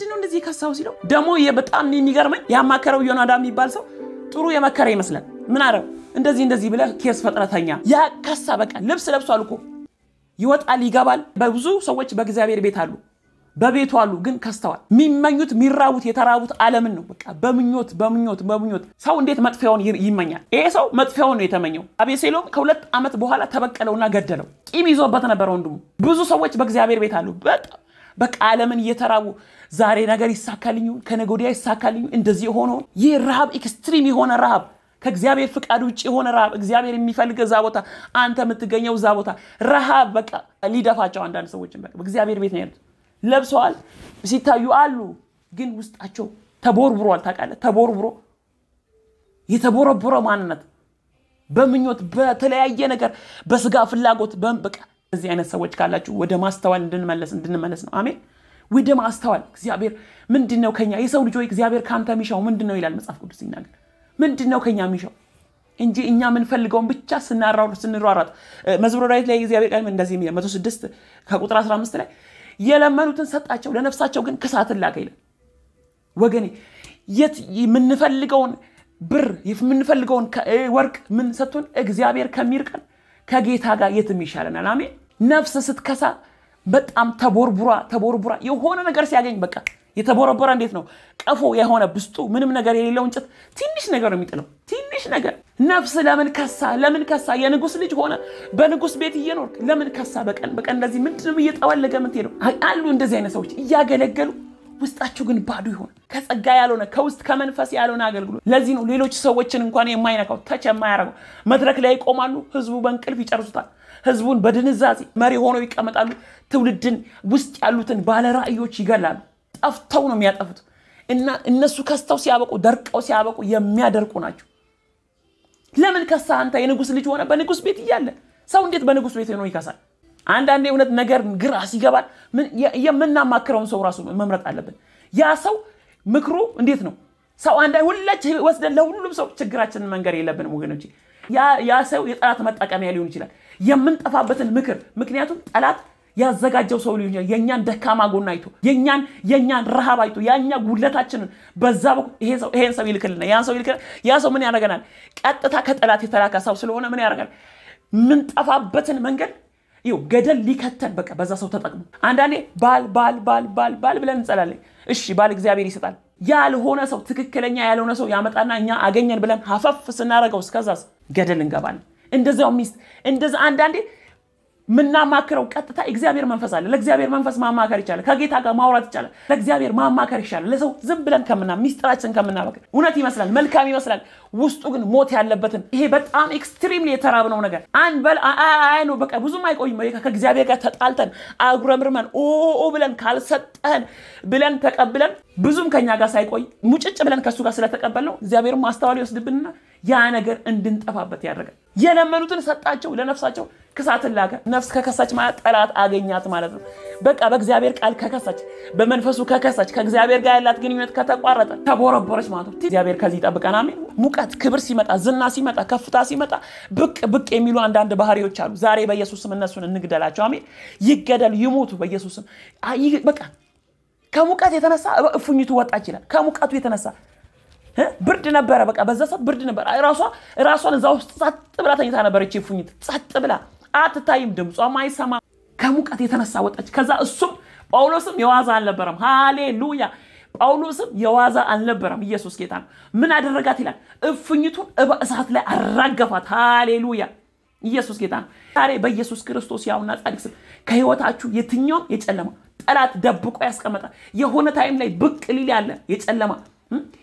ምንድነው እንደዚህ የከሳው ሲለው ደግሞ በጣም የሚገርመኝ ያማከረው ዮናዳ የሚባል ሰው ጥሩ የመከረ ይመስላል። ምን አረው እንደዚህ እንደዚህ ብለህ ኬስ ፈጥረተኛ ያ ከሳ። በቃ ልብስ ለብሷል እኮ ይወጣል ይገባል። በብዙ ሰዎች በእግዚአብሔር ቤት አሉ፣ በቤቱ አሉ፣ ግን ከስተዋል። የሚመኙት የሚራቡት የተራቡት ዓለምን ነው። በቃ በምኞት በምኞት በምኞት ሰው እንዴት መጥፊያውን ይመኛል? ይሄ ሰው መጥፊያውን ነው የተመኘው። አቤሴሎም ከሁለት ዓመት በኋላ ተበቀለውና ገደለው። ቂም ይዞበት ነበር ወንድሙ። ብዙ ሰዎች በእግዚአብሔር ቤት አሉ፣ በቃ ዓለምን እየተራቡ ዛሬ ነገር ይሳካልኝ፣ ከነገ ወዲያ ይሳካልኝ፣ እንደዚህ የሆነ ይህ ረሃብ ኤክስትሪም የሆነ ረሃብ ከእግዚአብሔር ፍቃድ ውጭ የሆነ ረሃብ እግዚአብሔር የሚፈልግ እዛ ቦታ አንተ የምትገኘው እዛ ቦታ ረሃብ በቃ ሊደፋቸው አንዳንድ ሰዎችን በቃ እግዚአብሔር ቤት ነው ያሉት ለብሰዋል ሲታዩ አሉ ግን ውስጣቸው ተቦርብሯል ታውቃለህ ተቦርብሮ የተቦረቦረ ማንነት በምኞት በተለያየ ነገር በስጋ ፍላጎት በቃ እዚህ አይነት ሰዎች ካላችሁ ወደ ማስተዋል እንድንመለስ እንድንመለስ ነው አሜን ወደ ማስተዋል እግዚአብሔር ምንድን ነው ከኛ የሰው ልጅ ወይ እግዚአብሔር ከአንተ የሚሻው ምንድን ነው ይላል መጽሐፍ ቅዱስ ይናገር ምንድን ነው ከኛ የሚሻው እንጂ እኛ የምንፈልገውን ብቻ ስናራሩ ስንሯራጥ መዝሙረ ዳዊት ላይ እግዚአብሔር ቃል እንደዚህ የሚለ መቶ ስድስት ከቁጥር 15 ላይ የለመኑትን ሰጣቸው፣ ለነፍሳቸው ግን ክሳትን ላከ ይላል። ወገኔ የት የምንፈልገውን ብር የምንፈልገውን ወርቅ ምን ሰጥቶን እግዚአብሔር ከሚርቀን ከጌታ ጋር የትም ይሻለናል። አሜን። ነፍስ ስትከሳ በጣም ተቦርቡራ ተቦርቡራ የሆነ ነገር ሲያገኝ በቃ የተቦረቦረ እንዴት ነው ቀፎ የሆነ ብስጡ ምንም ነገር የሌለው እንጨት ትንሽ ነገር ነው የሚጥለው ትንሽ ነገር ነፍስ ለምን ከሳ ለምን ከሳ የንጉስ ልጅ ሆነ በንጉስ ቤት እየኖርክ ለምን ከሳ በቀን በቀን እንደዚህ ምንድነው እየጠወለገ ምትሄደው አሉ እንደዚህ አይነት ሰዎች እያገለገሉ ውስጣችሁ ግን ባዶ ይሆን ከጸጋ ያልሆነ ከውስጥ ከመንፈስ ያልሆነ አገልግሎት። ለዚህ ነው ሌሎች ሰዎችን እንኳን የማይነካው ተች የማያደርገው። መድረክ ላይ ይቆማሉ፣ ህዝቡ በእንቅልፍ ይጨርሱታል። ህዝቡን በድንዛዜ መሪ ሆነው ይቀመጣሉ። ትውልድን ውስጥ ያሉትን ባለ ይገላሉ። ጠፍተው ነው የሚያጠፉት እና እነሱ ከስተው ሲያበቁ ደርቀው ሲያበቁ የሚያደርቁ ናቸው። ለምን ከሳ አንተ የንጉስ ልጅ ሆነ በንጉስ ቤት እያለ ሰው እንዴት በንጉስ ቤት ሆኖ ይከሳል? አንዳንድ የእውነት ነገር ግራ ሲገባል የምናማክረውን ሰው ራሱ መምረጥ አለብን። ያ ሰው ምክሩ እንዴት ነው? ሰው አንዳንድ ሁለች ወስደን ለሁሉም ሰው ችግራችንን መንገር የለብንም ወገኖች። ያ ሰው የጠላት መጠቀሚያ ሊሆን ይችላል። የምንጠፋበትን ምክር ምክንያቱም ጠላት ያዘጋጀው ሰው ሊሆን ይችላል። የእኛን ደካማ ጎን አይቶ የእኛን የኛን ረሃብ አይቶ ያኛ ጉለታችንን በዛ በኩል ይሄን ሰው ይልክልና ያን ሰው ይልክልና ያ ሰው ምን ያደርገናል? ቀጥታ ከጠላት የተላከ ሰው ስለሆነ ምን ያደርጋል? ምንጠፋበትን መንገድ ይው ገደል ሊከተን በቃ በዛ ሰው ተጠቅሞ አንዳንዴ ባል ባል ባል ባል ባል ብለን እንጸላለን። እሺ ባል እግዚአብሔር ይሰጣል። ያልሆነ ሰው ትክክለኛ ያልሆነ ሰው ያመጣና እኛ አገኘን ብለን ሀፈፍ ስናደርገው እስከዛስ ገደል እንገባለን። እንደዚያው ሚስት እንደዚ አንዳንዴ የምናማክረው ቀጥታ እግዚአብሔር መንፈስ አለ። ለእግዚአብሔር መንፈስ ማማከር ይቻላል። ከጌታ ጋር ማውራት ይቻላል። ለእግዚአብሔር ማማከር ይቻላል። ለሰው ዝም ብለን ከምና ሚስጥራችን ከምናማከር እውነት ይመስላል፣ መልካም ይመስላል። ውስጡ ግን ሞት ያለበትን ይሄ በጣም ኤክስትሪምሊ የተራብነው ነገር በል አይ ነው በቃ ብዙም አይቆይም። ከእግዚአብሔር ጋር ተጣልተን አጉረምርመን ኦ ብለን ካልሰጠህን ብለን ተቀብለን ብዙም ከኛ ጋር ሳይቆይ ሙጭጭ ብለን ከእሱ ጋር ስለተቀበልነው እግዚአብሔር ማስተዋል ይወስድብንና ያ ነገር እንድንጠፋበት ያደርጋል። የለመኑትን ሰጣቸው ለነፍሳቸው ክሳትን ላከ። ነፍስ ከከሳች ማለት ጠላት አገኛት ማለት ነው። በቃ በእግዚአብሔር ቃል ከከሳች፣ በመንፈሱ ከከሳች፣ ከእግዚአብሔር ጋር ያላት ግንኙነት ከተቋረጠ ተቦረቦረች ማለት ነው። እግዚአብሔር ከዚህ ይጠብቀን። አሜን። ሙቀት፣ ክብር ሲመጣ፣ ዝና ሲመጣ፣ ከፍታ ሲመጣ ብቅ ብቅ የሚሉ አንዳንድ ባህሪዎች አሉ። ዛሬ በኢየሱስም እነሱን እንግደላቸው። አሜን። ይገደሉ፣ ይሞቱ በኢየሱስም በቃ ከሙቀት የተነሳ እፉኝቱ ወጣች ይላል። ከሙቀቱ የተነሳ ብርድ ነበረ። በቃ በዛ ሰዓት ብርድ ነበር። ራሷን እዛ ውስጥ ጸጥ ብላ ተኝታ ነበረች። እፉኝት ጸጥ ብላ አትታይም፣ ድምጿም አይሰማ ከሙቀት የተነሳ ወጣች። ከዛ እሱም ጳውሎስም የዋዛ አልነበረም። ሃሌሉያ ጳውሎስም የዋዛ አልነበረም። ኢየሱስ ጌታ ነው። ምን አደረጋት ይላል? እፍኝቱን እሳት ላይ አራገፋት። ሃሌሉያ ኢየሱስ ጌታ ነው። ዛሬ በኢየሱስ ክርስቶስ ያውና ጻድቅ ስም ከህይወታችሁ የትኛውም የጨለማ ጠላት ደብቆ ያስቀመጣል። የሆነ ታይም ላይ ብቅ ሊል ያለ የጨለማ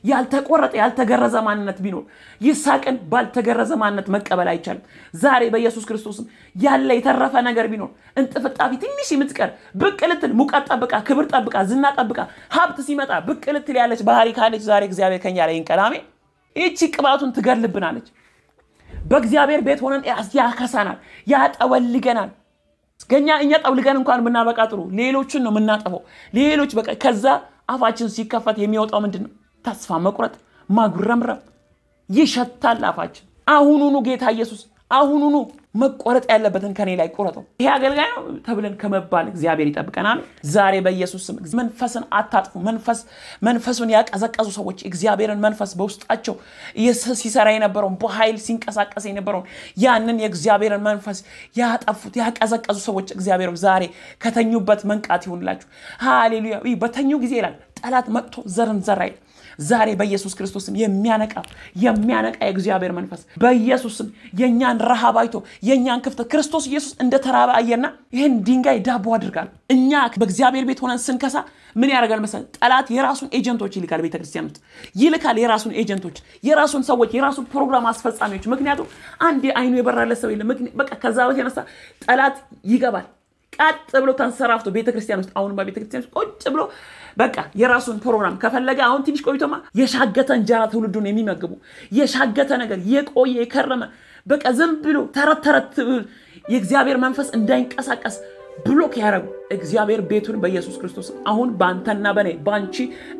ያልተቆረጠ ያልተገረዘ ማንነት ቢኖር ይስሐቅን ባልተገረዘ ማንነት መቀበል አይቻልም። ዛሬ በኢየሱስ ክርስቶስም ያለ የተረፈ ነገር ቢኖር እንጥፍጣፊ ትንሽ የምትቀር ብቅ ልትል ሙቀት ጠብቃ፣ ክብር ጠብቃ፣ ዝና ጠብቃ፣ ሀብት ሲመጣ ብቅ ልትል ያለች ባህሪ ካለች ዛሬ እግዚአብሔር ከኛ ላይ ይንቀላሜ። ይቺ ቅባቱን ትገልብናለች። በእግዚአብሔር ቤት ሆነን ያከሳናል፣ ያጠወልገናል። ገኛ እኛ ጠውልገን እንኳን ብናበቃ ጥሩ፣ ሌሎችን ነው የምናጠፈው። ሌሎች በቃ ከዛ አፋችን ሲከፈት የሚወጣው ምንድን ነው? ተስፋ መቁረጥ፣ ማጉረምረም ይሸታል አፋችን። አሁኑኑ ጌታ ኢየሱስ አሁኑኑ መቆረጥ ያለበትን ከኔ ላይ ቁረጠው፣ ይሄ አገልጋይ ነው ተብለን ከመባል እግዚአብሔር ይጠብቀናል። ዛሬ በኢየሱስ ስም መንፈስን አታጥፉ። መንፈስ መንፈሱን ያቀዘቀዙ ሰዎች እግዚአብሔርን መንፈስ በውስጣቸው ሲሰራ የነበረውን በኃይል ሲንቀሳቀስ የነበረውን ያንን የእግዚአብሔርን መንፈስ ያጠፉት ያቀዘቀዙ ሰዎች እግዚአብሔር ዛሬ ከተኙበት መንቃት ይሁንላችሁ። ሃሌሉያ። በተኙ ጊዜ ይላል ጠላት መጥቶ ዘርን ዘራ ዛሬ በኢየሱስ ክርስቶስም የሚያነቃ የሚያነቃ የእግዚአብሔር መንፈስ በኢየሱስም የእኛን ረሃብ አይቶ የእኛን ክፍተት ክርስቶስ ኢየሱስ እንደተራበ አየና ይህን ድንጋይ ዳቦ አድርጋል። እኛ በእግዚአብሔር ቤት ሆነን ስንከሳ ምን ያደርጋል መሰል? ጠላት የራሱን ኤጀንቶች ይልካል። ቤተክርስቲያን ውስጥ ይልካል። የራሱን ኤጀንቶች፣ የራሱን ሰዎች፣ የራሱን ፕሮግራም አስፈጻሚዎች። ምክንያቱም አንድ አይኑ የበራለት ሰው የለም። በቃ ከዛ የተነሳ ጠላት ይገባል። ቀጥ ብሎ ተንሰራፍቶ ቤተክርስቲያን ውስጥ አሁን ቤተክርስቲያን ውስጥ ቁጭ ብሎ በቃ የራሱን ፕሮግራም ከፈለገ አሁን ትንሽ ቆይቶማ የሻገተ እንጀራ ትውልዱን የሚመግቡ የሻገተ ነገር የቆየ የከረመ በቃ ዝም ብሎ ተረት ተረት የእግዚአብሔር መንፈስ እንዳይንቀሳቀስ ብሎክ ያደረጉ እግዚአብሔር ቤቱን በኢየሱስ ክርስቶስ አሁን በአንተና በኔ በአንቺ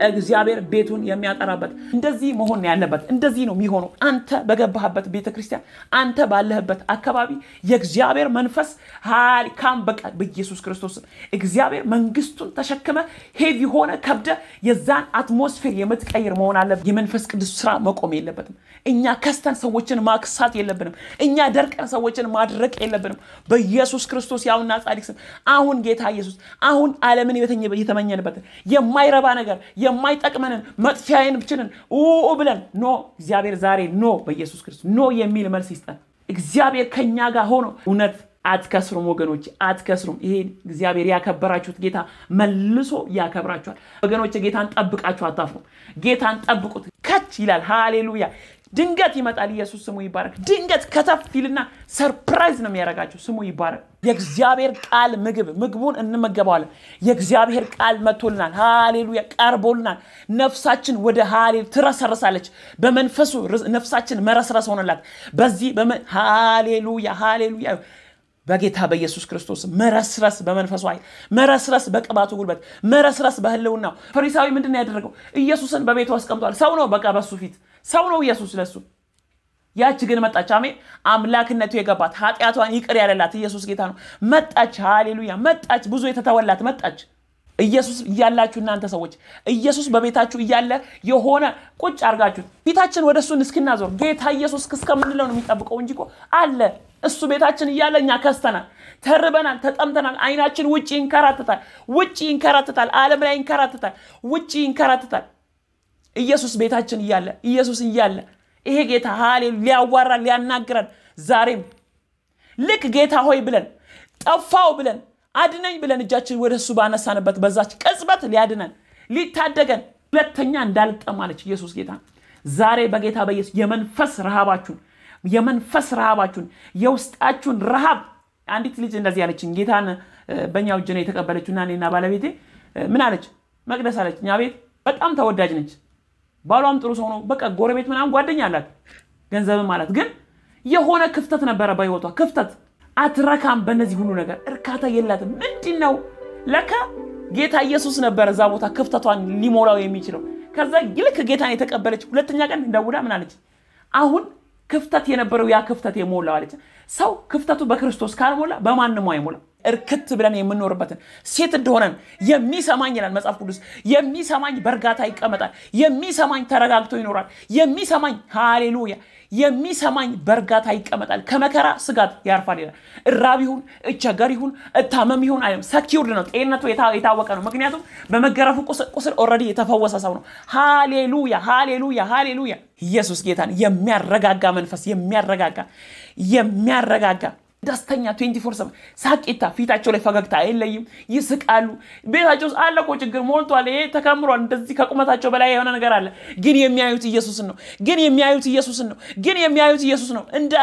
እግዚአብሔር ቤቱን የሚያጠራበት እንደዚህ መሆን ያለበት እንደዚህ ነው የሚሆነው። አንተ በገባህበት ቤተ ክርስቲያን፣ አንተ ባለህበት አካባቢ የእግዚአብሔር መንፈስ ሀልካም በቃ በኢየሱስ ክርስቶስ እግዚአብሔር መንግስቱን ተሸክመ ሄቪ ሆነ ከብደ የዛን አትሞስፌር የምትቀይር መሆን አለ የመንፈስ ቅዱስ ስራ መቆም የለበትም። እኛ ከስተን ሰዎችን ማክሳት የለብንም። እኛ ደርቀን ሰዎችን ማድረቅ የለብንም። በኢየሱስ ክርስቶስ ያውና ጻድቅ ስም አሁን ጌታ ኢየሱስ አሁን ዓለምን የተመኘንበትን የማይረባ ነገር የማይጠቅመንን መጥፊያዬን ብችንን ኡ ብለን ኖ እግዚአብሔር ዛሬ ኖ በኢየሱስ ክርስቶስ ኖ የሚል መልስ ይስጠን። እግዚአብሔር ከኛ ጋር ሆኖ እውነት አትከስሩም ወገኖች፣ አትከስሩም። ይሄን እግዚአብሔር ያከበራችሁት ጌታ መልሶ ያከብራችኋል። ወገኖች ጌታን ጠብቃችሁ አታፍሩም። ጌታን ጠብቁት ከች ይላል። ሃሌሉያ ድንገት ይመጣል። ኢየሱስ ስሙ ይባረክ። ድንገት ከተፍ ይልና ሰርፕራይዝ ነው የሚያረጋቸው ስሙ ይባረክ። የእግዚአብሔር ቃል ምግብ ምግቡን እንመገበዋለን። የእግዚአብሔር ቃል መቶልናል ሃሌሉያ ቀርቦልናል። ነፍሳችን ወደ ሃሌ ትረሰርሳለች። በመንፈሱ ነፍሳችን መረስረስ ሆነላት። በዚህ ሃሌሉያ ሃሌሉያ በጌታ በኢየሱስ ክርስቶስ መረስረስ በመንፈሱ ኃይል መረስረስ በቅባቱ ጉልበት መረስረስ በህልውናው። ፈሪሳዊ ምንድን ያደረገው? ኢየሱስን በቤቱ አስቀምጧል። ሰው ነው በቃ በሱ ፊት ሰው ነው ኢየሱስ ለሱ። ያች ግን መጣች። አሜን። አምላክነቱ የገባት ኃጢአቷን ይቅር ያለላት ኢየሱስ ጌታ ነው። መጣች። ሃሌሉያ መጣች። ብዙ የተተወላት መጣች። ኢየሱስ እያላችሁ እናንተ ሰዎች ኢየሱስ በቤታችሁ እያለ የሆነ ቁጭ አርጋችሁ ፊታችን ወደ እሱን እስክናዞር ጌታ ኢየሱስ እስከምንለው ነው የሚጠብቀው እንጂ አለ እሱ ቤታችን እያለ እኛ ከስተናል፣ ተርበናል፣ ተጠምተናል። አይናችን ውጭ ይንከራትታል፣ ውጭ ይንከራትታል፣ ዓለም ላይ ይንከራትታል፣ ውጭ ይንከራትታል። ኢየሱስ ቤታችን እያለ ኢየሱስ እያለ ይሄ ጌታ ሀሌ ሊያዋራን ሊያናግረን ዛሬም ልክ ጌታ ሆይ ብለን ጠፋው ብለን አድነኝ ብለን እጃችን ወደ እሱ ባነሳንበት በዛች ቅጽበት ሊያድነን ሊታደገን ሁለተኛ እንዳልጠማለች ኢየሱስ ጌታ ዛሬ በጌታ በኢየሱስ የመንፈስ ረሃባችሁን የመንፈስ ረሃባችሁን የውስጣችሁን ረሃብ አንዲት ልጅ እንደዚህ አለችኝ። ጌታን በእኛው እጅ ነው የተቀበለችው እና እኔና ባለቤቴ ምን አለች? መቅደስ አለች። እኛ ቤት በጣም ተወዳጅ ነች። ባሏም ጥሩ ሰው ነው። በቃ ጎረቤት ምናምን ጓደኛ አላት፣ ገንዘብም አላት። ግን የሆነ ክፍተት ነበረ በህይወቷ ክፍተት። አትረካም በእነዚህ ሁሉ ነገር እርካታ የላትም። ምንድን ነው ለካ ጌታ ኢየሱስ ነበረ እዛ ቦታ ክፍተቷን ሊሞላው የሚችለው። ከዛ ልክ ጌታን የተቀበለች ሁለተኛ ቀን እንደውዳ ምን አለች? አሁን ክፍተት የነበረው ያ ክፍተት የሞላ አለች። ሰው ክፍተቱ በክርስቶስ ካልሞላ በማንም አይሞላ። እርክት ብለን የምንኖርበትን ሴት እንደሆነን የሚሰማኝ ይላል መጽሐፍ ቅዱስ፣ የሚሰማኝ በእርጋታ ይቀመጣል፣ የሚሰማኝ ተረጋግቶ ይኖራል፣ የሚሰማኝ ሃሌሉያ የሚሰማኝ በእርጋታ ይቀመጣል፣ ከመከራ ስጋት ያርፋል ይላል። እራብ ይሁን እቸገር ይሁን እታመም ይሁን አይም ሰኪውርድ ነው። ጤንነቱ የታወቀ ነው። ምክንያቱም በመገረፉ ቁስል ኦልሬዲ የተፈወሰ ሰው ነው። ሃሌሉያ፣ ሃሌሉያ፣ ሃሌሉያ። ኢየሱስ ጌታን የሚያረጋጋ መንፈስ የሚያረጋጋ የሚያረጋጋ ደስተኛ ትዌንቲ ፎር ሰቨን ሳቂታ፣ ፊታቸው ላይ ፈገግታ አይለይም፣ ይስቃሉ። ቤታቸው ውስጥ አለ ችግር ሞልቷል፣ ይሄ ተከምሯል፣ እንደዚህ ከቁመታቸው በላይ የሆነ ነገር አለ። ግን የሚያዩት ኢየሱስን ነው። ግን የሚያዩት ኢየሱስን ነው። ግን የሚያዩት ኢየሱስ ነው። እንደ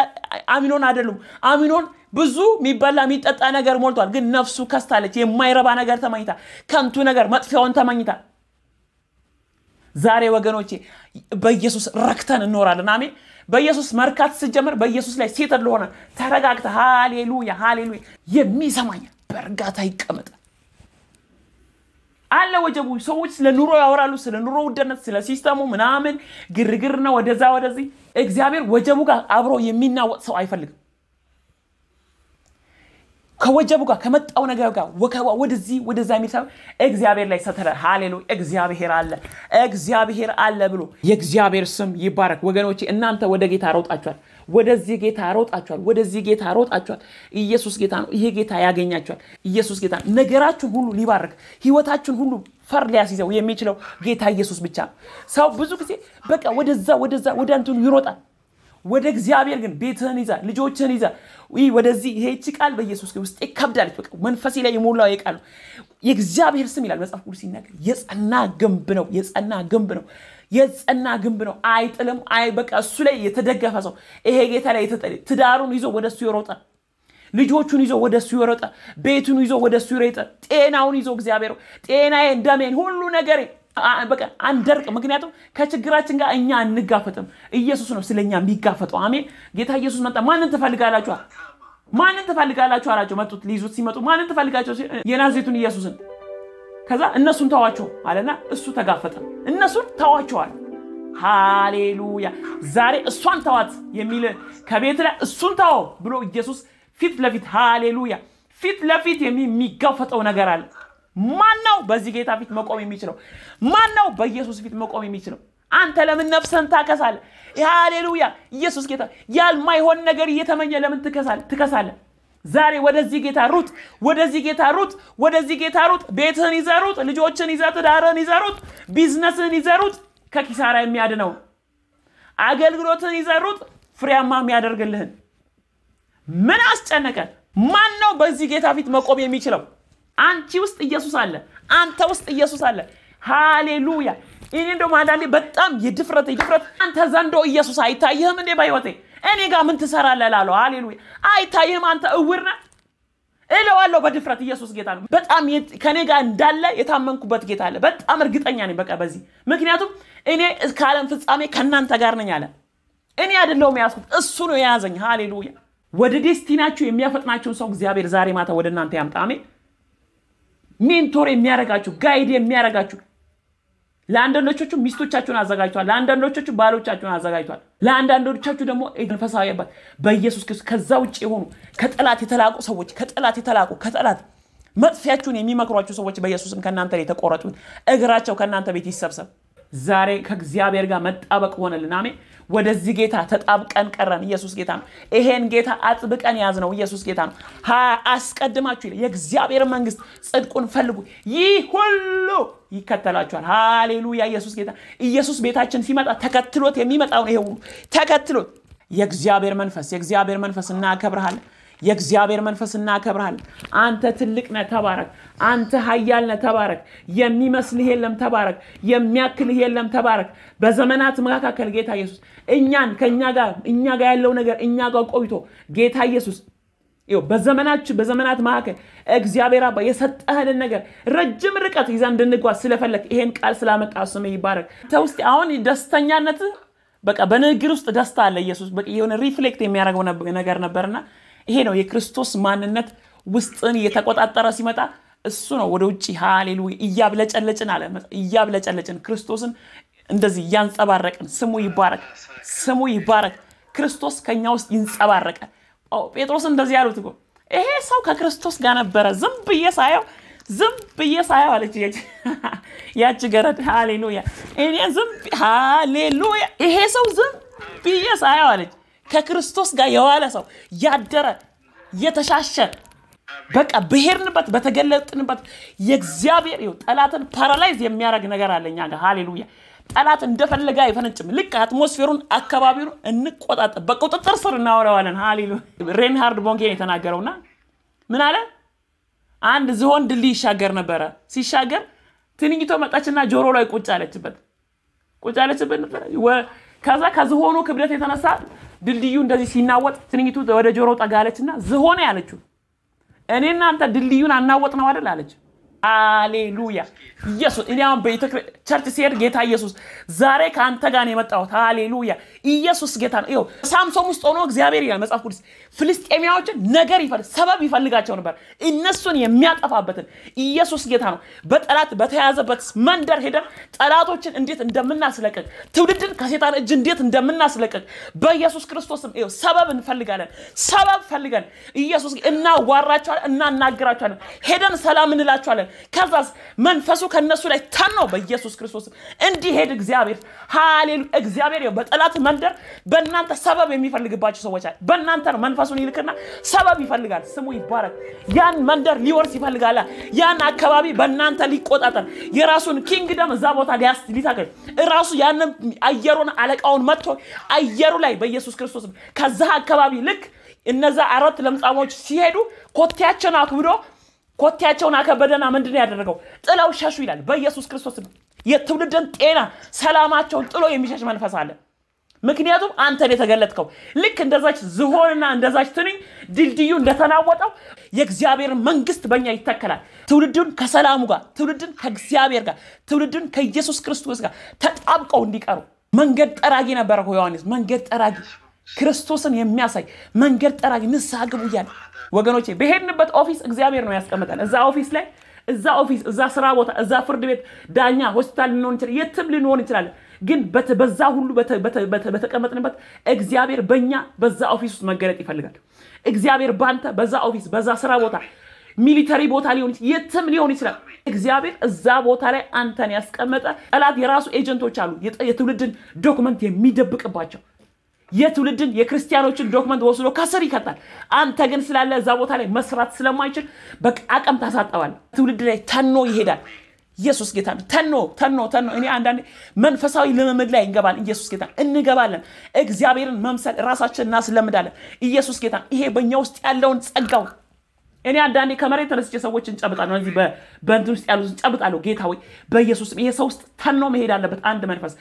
አሚኖን አይደሉም። አሚኖን ብዙ የሚበላ የሚጠጣ ነገር ሞልቷል፣ ግን ነፍሱ ከስታለች። የማይረባ ነገር ተማኝታ፣ ከንቱ ነገር መጥፊያውን ተማኝታ ዛሬ ወገኖቼ በኢየሱስ ረክተን እንኖራለን። አሜን። በኢየሱስ መርካት ስጀምር በኢየሱስ ላይ ሴተር ለሆነ ተረጋግተ ሃሌሉያ ሃሌሉያ የሚሰማኝ በእርጋታ ይቀመጥ አለ ወጀቡ። ሰዎች ስለ ኑሮ ያወራሉ፣ ስለ ኑሮ ውድነት፣ ስለ ሲስተሙ ምናምን ግርግር ነው፣ ወደዛ ወደዚህ። እግዚአብሔር ወጀቡ ጋር አብሮ የሚናወጥ ሰው አይፈልግም። ከወጀቡ ጋር ከመጣው ነገር ጋር ወከባ ወደዚህ ወደዛ የሚል እግዚአብሔር ላይ ሰተረ። ሃሌሉ እግዚአብሔር አለ፣ እግዚአብሔር አለ ብሎ የእግዚአብሔር ስም ይባረክ። ወገኖቼ እናንተ ወደ ጌታ ሮጣችኋል፣ ወደዚህ ጌታ ሮጣችኋል፣ ወደዚህ ጌታ ሮጣችኋል። ኢየሱስ ጌታ ነው። ይሄ ጌታ ያገኛችኋል። ኢየሱስ ጌታ ነው። ነገራችሁን ሁሉ ሊባርክ ህይወታችሁን ሁሉ ፈር ሊያስይዘው የሚችለው ጌታ ኢየሱስ ብቻ ነው። ሰው ብዙ ጊዜ በቃ ወደዛ ወደዛ ወደ ይሮጣል ወደ እግዚአብሔር ግን ቤትህን ይዛ ልጆችህን ይዛ ወደዚህ ይሄች ቃል በኢየሱስ ውስጥ ከብዳለች። በቃ መንፈሴ ላይ የሞላው የቃል ነው። የእግዚአብሔር ስም ይላል መጽሐፍ ቅዱስ ሲናገር የጸና ግንብ ነው። የጸና ግንብ ነው። የጸና ግንብ ነው። አይጥልም። አይ በቃ እሱ ላይ የተደገፈ ሰው ይሄ ጌታ ላይ የተጠ ትዳሩን ይዞ ወደ እሱ ይሮጣል። ልጆቹን ይዞ ወደ እሱ ይሮጣል። ቤቱን ይዞ ወደ እሱ ይሮጣል። ጤናውን ይዞ እግዚአብሔር ጤናዬን፣ ደሜን፣ ሁሉ ነገሬ በቃ አንደርቅ። ምክንያቱም ከችግራችን ጋር እኛ አንጋፈጥም። ኢየሱስ ነው ስለኛ የሚጋፈጠው። አሜን። ጌታ ኢየሱስ መጣ። ማንን ትፈልጋላችሁ? ማንን ትፈልጋላችሁ አላቸው። መጡት ሊይዙት ሲመጡ ማንን ትፈልጋቸው? የናዝሬቱን ኢየሱስን። ከዛ እነሱን ተዋቸው አለና እሱ ተጋፈጠ። እነሱን ተዋቸዋል። ሃሌሉያ። ዛሬ እሷን ተዋት የሚል ከቤት ላይ እሱን ተወው ብሎ ኢየሱስ ፊት ለፊት ሃሌሉያ፣ ፊት ለፊት የሚጋፈጠው ነገር አለ። ማን ነው በዚህ ጌታ ፊት መቆም የሚችለው? ማን ነው በኢየሱስ ፊት መቆም የሚችለው? አንተ ለምን ነፍሰን ታከሳለ? ሃሌሉያ! ኢየሱስ ጌታ። ያልማይሆን ነገር እየተመኘ ለምን ትከሳለ? ዛሬ ወደዚህ ጌታ ሩጥ፣ ወደዚህ ጌታ ሩጥ፣ ወደዚህ ጌታ ሩጥ። ቤትህን ይዘሩት፣ ልጆችን ይዘ፣ ትዳርህን ይዘሩት፣ ቢዝነስህን ይዘሩት፣ ከኪሳራ የሚያድነው አገልግሎትን ይዘሩት፣ ፍሬያማ የሚያደርግልህን ምን አስጨነቀ? ማን ነው በዚህ ጌታ ፊት መቆም የሚችለው? አንቺ ውስጥ ኢየሱስ አለ። አንተ ውስጥ ኢየሱስ አለ። ሃሌሉያ። እኔ እንደውም ማዳሌ በጣም የድፍረት የድፍረት አንተ ዘንዶ ኢየሱስ አይታይህም እንዴ በህይወቴ እኔ ጋር ምን ትሰራለህ ላለው ሃሌሉያ። አይታይህም አንተ እውር ነህ እለዋለሁ በድፍረት ኢየሱስ ጌታ ነው። በጣም ከኔ ጋር እንዳለ የታመንኩበት ጌታ አለ። በጣም እርግጠኛ ነኝ በቃ በዚህ ምክንያቱም እኔ እስከ ዓለም ፍጻሜ ከእናንተ ጋር ነኝ አለ። እኔ አይደለሁም የያዝኩት እሱ ነው የያዘኝ። ሃሌሉያ። ወደ ዴስቲናችሁ የሚያፈጥናችሁን ሰው እግዚአብሔር ዛሬ ማታ ወደ እናንተ ያምጣ። አሜን። ሜንቶር የሚያደርጋችሁ ጋይድ የሚያደርጋችሁ ለአንዳንዶቹ ሚስቶቻችሁን አዘጋጅቷል። ለአንዳንዶቻችሁ ባሎቻችሁን አዘጋጅቷል። ለአንዳንዶቻችሁ ደግሞ መንፈሳዊ አባት በኢየሱስ ክርስቶስ ከዛ ውጭ የሆኑ ከጠላት የተላቁ ሰዎች ከጠላት የተላቁ ከጠላት መጥፊያችሁን የሚመክሯችሁ ሰዎች በኢየሱስም ከእናንተ ላይ የተቆረጡን እግራቸው ከእናንተ ቤት ይሰብሰብ። ዛሬ ከእግዚአብሔር ጋር መጣበቅ ሆነልን። አሜን። ወደዚህ ጌታ ተጣብቀን ቀረን። ኢየሱስ ጌታ ነው። ይሄን ጌታ አጥብቀን ያዝ ነው። ኢየሱስ ጌታ ነው። አስቀድማችሁ ይለ የእግዚአብሔር መንግስት ጽድቁን ፈልጉ፣ ይህ ሁሉ ይከተላችኋል። ሃሌሉያ! ኢየሱስ ጌታ። ኢየሱስ ቤታችን ሲመጣ ተከትሎት የሚመጣውን ይሄ ሁሉ ተከትሎት የእግዚአብሔር መንፈስ የእግዚአብሔር መንፈስ እናከብርሃለን። የእግዚአብሔር መንፈስ እናከብርሃል። አንተ ትልቅ ነ ተባረክ። አንተ ሀያል ነ ተባረክ። የሚመስልህ የለም ተባረክ። የሚያክልህ የለም ተባረክ። በዘመናት መካከል ጌታ ኢየሱስ እኛን ከእኛ ጋር እኛ ጋር ያለው ነገር እኛ ጋር ቆይቶ ጌታ ኢየሱስ በዘመናች በዘመናት መካከል እግዚአብሔር አባ የሰጠህንን ነገር ረጅም ርቀት ይዛ እንድንጓዝ ስለፈለግ ይሄን ቃል ስላመጣ ስም ይባረክ። አንተ ውስጥ አሁን ደስተኛነትህ በቃ በንግግር ውስጥ ደስታ አለ። ኢየሱስ የሆነ ሪፍሌክት የሚያደረገው ነገር ነበርና ይሄ ነው የክርስቶስ ማንነት ውስጥን እየተቆጣጠረ ሲመጣ እሱ ነው ወደ ውጭ ሃሌሉያ እያብለጨለጭን አለ እያብለጨለጭን ክርስቶስን እንደዚህ እያንጸባረቅን ስሙ ይባረክ ስሙ ይባረክ ክርስቶስ ከኛ ውስጥ ይንጸባረቀ ጴጥሮስ እንደዚህ ያሉት እኮ ይሄ ሰው ከክርስቶስ ጋር ነበረ ዝም ብዬ ሳየው ዝም ብዬ ሳየው አለች ያቺ ገረድ ሃሌሉያ እኔ ዝም ሃሌሉያ ይሄ ሰው ዝም ብዬ ሳየው አለች ከክርስቶስ ጋር የዋለ ሰው ያደረ የተሻሸ በቃ ብሄርንበት በተገለጥንበት የእግዚአብሔር ይኸው ጠላትን ፓራላይዝ የሚያደርግ ነገር አለ እኛ ጋር። ሃሌሉያ። ጠላት እንደፈለገ አይፈነጭም። ልክ አትሞስፌሩን አካባቢውን እንቆጣጠር፣ በቁጥጥር ስር እናውለዋለን። ሃሌሉ ሬንሃርድ ቦንኬን የተናገረውና ምን አለ? አንድ ዝሆን ድልድይ ይሻገር ነበረ። ሲሻገር ትንኝቶ መጣችና ጆሮ ላይ ቁጭ አለችበት ቁጭ አለችበት ነበረ። ከዛ ከዝሆኑ ክብደት የተነሳ ድልድዩ እንደዚህ ሲናወጥ ትንኝቱ ወደ ጆሮ ጠጋለችና ዝሆነ ያለችው እኔ እናንተ ድልድዩን አናወጥ ነው አደል አለች። ሃሌሉያ ኢየሱስ። እኔ አሁን ቤተቸርች ሲሄድ ጌታ ኢየሱስ ዛሬ ከአንተ ጋር ነው የመጣሁት። ሃሌሉያ ኢየሱስ ጌታ ነው። ይኸው ሳምሶን ውስጥ ሆኖ እግዚአብሔር ይላል መጽሐፍ ቅዱስ ፍልስጤሚያዎችን ነገር ይፈል ሰበብ ይፈልጋቸው ነበር እነሱን የሚያጠፋበትን ኢየሱስ ጌታ ነው። በጠላት በተያዘበት መንደር ሄደን ጠላቶችን እንዴት እንደምናስለቀቅ ትውልድን ከሴጣን እጅ እንዴት እንደምናስለቀቅ በኢየሱስ ክርስቶስም ይኸው ሰበብ እንፈልጋለን። ሰበብ ፈልገን ኢየሱስ እናዋራቸዋለን፣ እናናግራቸዋለን፣ ሄደን ሰላም እንላቸዋለን። ከዛስ መንፈሱ ከነሱ ላይ ነው በኢየሱስ ክርስቶስ እንዲሄድ እግዚአብሔር ሃሌሉ እግዚአብሔር በጠላት መንደር በእናንተ ሰበብ የሚፈልግባቸው ሰዎች አለ። በእናንተ ነው መንፈሱን ይልክና ሰበብ ይፈልጋል። ስሙ ይባረክ። ያን መንደር ሊወርስ ይፈልጋል። ያን አካባቢ በእናንተ ሊቆጣጠር የራሱን ኪንግደም እዛ ቦታ ሊታገል እራሱ ያንን አየሩን አለቃውን መጥቶ አየሩ ላይ በኢየሱስ ክርስቶስ ከዛ አካባቢ ልክ እነዛ አራት ለምጻሞች ሲሄዱ ኮቴያቸውን አክብዶ ኮቴያቸውን አከበደና ምንድን ያደረገው ጥለው ሸሹ ይላል። በኢየሱስ ክርስቶስ የትውልድን ጤና ሰላማቸውን ጥሎ የሚሸሽ መንፈስ አለ። ምክንያቱም አንተን የተገለጥከው ልክ እንደዛች ዝሆንና እንደዛች ትንኝ ድልድዩ እንደተናወጠው የእግዚአብሔር መንግስት በእኛ ይተከላል። ትውልድን ከሰላሙ ጋር፣ ትውልድን ከእግዚአብሔር ጋር፣ ትውልድን ከኢየሱስ ክርስቶስ ጋር ተጣብቀው እንዲቀሩ መንገድ ጠራጊ ነበረ ዮሐንስ መንገድ ጠራጊ ክርስቶስን የሚያሳይ መንገድ ጠራጊ ንስሐ ግቡ እያለ ወገኖቼ፣ በሄድንበት ኦፊስ እግዚአብሔር ነው ያስቀምጠን። እዛ ኦፊስ ላይ እዛ ኦፊስ፣ እዛ ስራ ቦታ፣ እዛ ፍርድ ቤት፣ ዳኛ፣ ሆስፒታል ልንሆን ይችላል፣ የትም ልንሆን እንችላለን። ግን በዛ ሁሉ በተቀመጥንበት እግዚአብሔር በእኛ በዛ ኦፊስ ውስጥ መገለጥ ይፈልጋል። እግዚአብሔር ባንተ በዛ ኦፊስ፣ በዛ ስራ ቦታ፣ ሚሊተሪ ቦታ ሊሆን የትም ሊሆን ይችላል። እግዚአብሔር እዛ ቦታ ላይ አንተን ያስቀመጠ ጠላት የራሱ ኤጀንቶች አሉ፣ የትውልድን ዶክመንት የሚደብቅባቸው የትውልድን የክርስቲያኖችን ዶክመንት ወስዶ ከስር ይከታል። አንተ ግን ስላለ እዛ ቦታ ላይ መስራት ስለማይችል በአቅም አቅም ታሳጠባል። ትውልድ ላይ ተኖ ይሄዳል። ኢየሱስ ጌታ ነው። ተኖ ተኖ ተኖ። እኔ አንዳንዴ መንፈሳዊ ልምምድ ላይ እንገባለን። ኢየሱስ ጌታ እንገባለን። እግዚአብሔርን መምሰል ራሳችን እናስለምዳለን። ኢየሱስ ጌታ ይሄ በእኛ ውስጥ ያለውን ጸጋውን እኔ አንዳንዴ ከመሬት ተነስቼ ሰዎችን ጨብጣለሁ። እዚህ በእንትን ውስጥ ያሉትን ጨብጣለሁ። ጌታ ወይ በኢየሱስ ይሄ ሰው ውስጥ ተኖ መሄድ አለበት። አንድ መንፈስ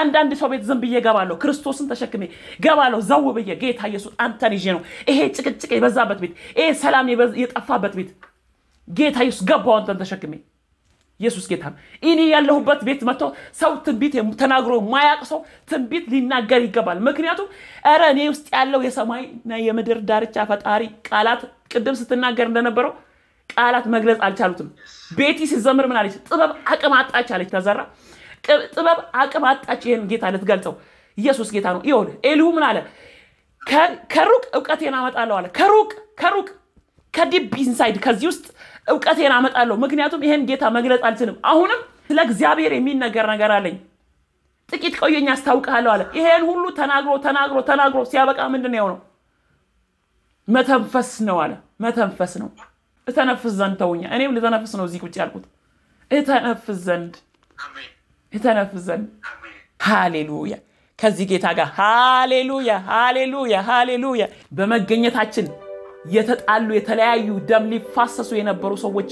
አንዳንድ ሰው ቤት ዝም ብዬ ገባለሁ። ክርስቶስን ተሸክሜ ገባለሁ። ዘው ብዬ ጌታ ኢየሱስ አንተን ይዤ ነው። ይሄ ጭቅጭቅ የበዛበት ቤት፣ ይሄ ሰላም የጠፋበት ቤት ጌታ ኢየሱስ ገባው አንተን ተሸክሜ ኢየሱስ ጌታ ነው። እኔ ያለሁበት ቤት መጥቶ ሰው ትንቢት ተናግሮ ማያቅ ሰው ትንቢት ሊናገር ይገባል። ምክንያቱም እረ እኔ ውስጥ ያለው የሰማይና የምድር ዳርቻ ፈጣሪ ቃላት ቅድም ስትናገር እንደነበረው ቃላት መግለጽ አልቻሉትም። ቤቲ ስትዘምር ምን አለች? ጥበብ አቅም አጣች አለች። ተዘራ ጥበብ አቅም አጣች ይህን ጌታ ልትገልጸው። ኢየሱስ ጌታ ነው። ይሆን ኤልሁ ምን አለ? ከሩቅ እውቀቴን አመጣለሁ አለ። ከሩቅ ከሩቅ ከዲፕ ኢንሳይድ ከዚህ ውስጥ እውቀቴን አመጣለሁ። ምክንያቱም ይሄን ጌታ መግለጽ አልችልም። አሁንም ስለ እግዚአብሔር የሚነገር ነገር አለኝ። ጥቂት ቆየኝ አስታውቅሃለሁ አለ። ይሄን ሁሉ ተናግሮ ተናግሮ ተናግሮ ሲያበቃ ምንድን ነው የሆነው? መተንፈስ ነው አለ። መተንፈስ ነው። እተነፍስ ዘንድ ተውኛ። እኔም ልተነፍስ ነው እዚህ ቁጭ ያልኩት። እተነፍስ ዘንድ እተነፍስ ዘንድ። ሃሌሉያ ከዚህ ጌታ ጋር ሃሌሉያ፣ ሃሌሉያ፣ ሃሌሉያ። በመገኘታችን የተጣሉ የተለያዩ ደም ሊፋሰሱ የነበሩ ሰዎች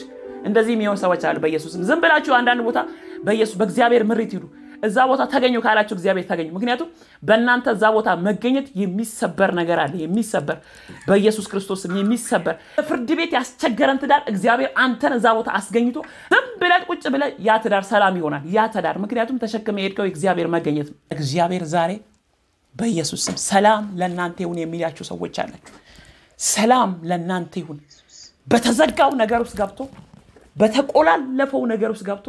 እንደዚህ የሚሆን ሰዎች አሉ። በኢየሱስም ዝም ብላችሁ አንዳንድ ቦታ በኢየሱስ በእግዚአብሔር ምሪት ይሉ እዛ ቦታ ተገኙ ካላችሁ እግዚአብሔር ተገኙ። ምክንያቱም በእናንተ እዛ ቦታ መገኘት የሚሰበር ነገር አለ። የሚሰበር በኢየሱስ ክርስቶስ የሚሰበር ፍርድ ቤት ያስቸገረን ትዳር እግዚአብሔር አንተን እዛ ቦታ አስገኝቶ ዝም ብለህ ቁጭ ብለህ ያ ትዳር ሰላም ይሆናል። ያ ትዳር ምክንያቱም ተሸክመ የሄድከው የእግዚአብሔር መገኘት ነው። እግዚአብሔር ዛሬ በኢየሱስ ስም ሰላም ለእናንተ ይሁን የሚላችሁ ሰዎች አላችሁ። ሰላም ለእናንተ ይሁን። በተዘጋው ነገር ውስጥ ገብቶ በተቆላለፈው ነገር ውስጥ ገብቶ